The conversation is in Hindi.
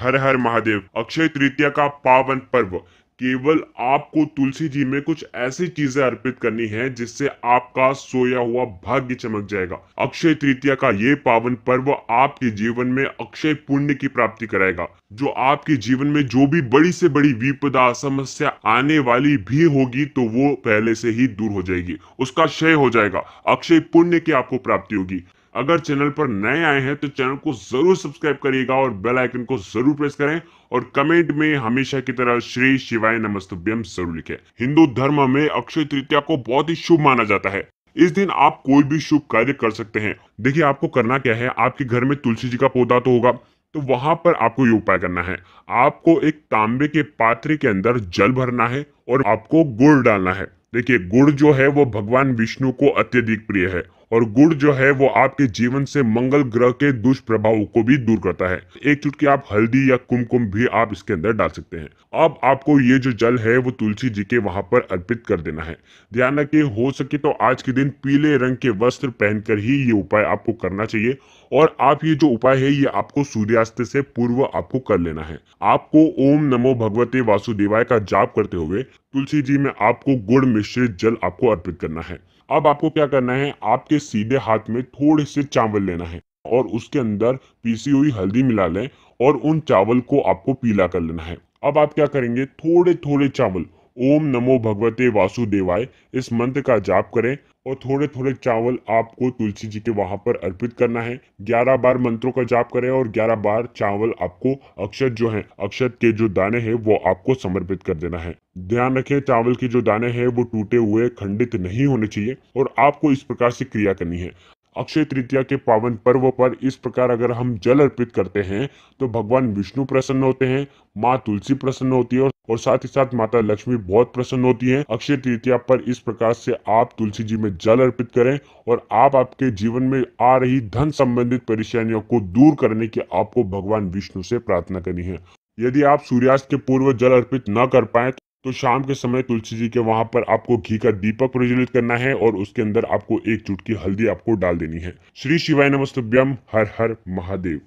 हर हर महादेव अक्षय तृतीया का पावन पर्व केवल आपको तुलसी जी में कुछ ऐसी चीजें अर्पित करनी है जिससे आपका सोया हुआ भाग्य चमक जाएगा अक्षय तृतीया का ये पावन पर्व आपके जीवन में अक्षय पुण्य की प्राप्ति कराएगा जो आपके जीवन में जो भी बड़ी से बड़ी विपदा समस्या आने वाली भी होगी तो वो पहले से ही दूर हो जाएगी उसका क्षय हो जाएगा अक्षय पुण्य की आपको प्राप्ति होगी अगर चैनल पर नए आए हैं तो चैनल को जरूर सब्सक्राइब करिएगा और बेल आइकन को जरूर प्रेस करें और कमेंट में हमेशा की तरह श्री शिवाय नमस्तुभ्यम जरूर लिखें हिंदू धर्म में अक्षय तृतीया को बहुत ही शुभ माना जाता है इस दिन आप कोई भी शुभ कार्य कर सकते हैं देखिए आपको करना क्या है आपके घर में तुलसी जी का पौधा तो होगा तो वहां पर आपको ये उपाय करना है आपको एक तांबे के पात्र के अंदर जल भरना है और आपको गुड़ डालना है देखिए गुड़ जो है वो भगवान विष्णु को अत्यधिक प्रिय है और गुड़ जो है वो आपके जीवन से मंगल ग्रह के दुष्प्रभावों को भी दूर करता है एक चुटकी आप हल्दी या कुमकुम भी आप इसके अंदर डाल सकते हैं अब आपको ये जो जल है वो तुलसी जी के वहां पर अर्पित कर देना है ध्यान रखिए हो सके तो आज के दिन पीले रंग के वस्त्र पहनकर ही ये उपाय आपको करना चाहिए और आप ये जो उपाय है ये आपको सूर्यास्त से पूर्व आपको कर लेना है आपको ओम नमो भगवते वासुदेवाय का जाप करते हुए तुलसी जी में आपको गुड़ मिश्रित जल आपको अर्पित करना है अब आपको क्या करना है आपके सीधे हाथ में थोड़े से चावल लेना है और उसके अंदर पीसी हुई हल्दी मिला लें और उन चावल को आपको पीला कर लेना है अब आप क्या करेंगे थोड़े थोड़े चावल ओम नमो भगवते वासुदेवाय इस मंत्र का जाप करें और थोड़े थोड़े चावल आपको तुलसी जी के वहां पर अर्पित करना है ग्यारह बार मंत्रों का जाप करें और ग्यारह बार चावल आपको अक्षत जो है अक्षत के जो दाने हैं वो आपको समर्पित कर देना है ध्यान रखें चावल के जो दाने हैं वो टूटे हुए खंडित नहीं होने चाहिए और आपको इस प्रकार से क्रिया करनी है अक्षय तृतीया के पावन पर्व पर इस प्रकार अगर हम जल अर्पित करते हैं तो भगवान विष्णु प्रसन्न होते हैं माँ तुलसी प्रसन्न होती है और साथ ही साथ माता लक्ष्मी बहुत प्रसन्न होती हैं अक्षय तृतीया पर इस प्रकार से आप तुलसी जी में जल अर्पित करें और आप आपके जीवन में आ रही धन संबंधित परेशानियों को दूर करने की आपको भगवान विष्णु से प्रार्थना करनी है यदि आप सूर्यास्त के पूर्व जल अर्पित न कर पाए तो शाम के समय तुलसी जी के वहां पर आपको घी का दीपक प्रज्वलित करना है और उसके अंदर आपको एक चुटकी हल्दी आपको डाल देनी है श्री शिवाय नमस्तभ्यम हर हर महादेव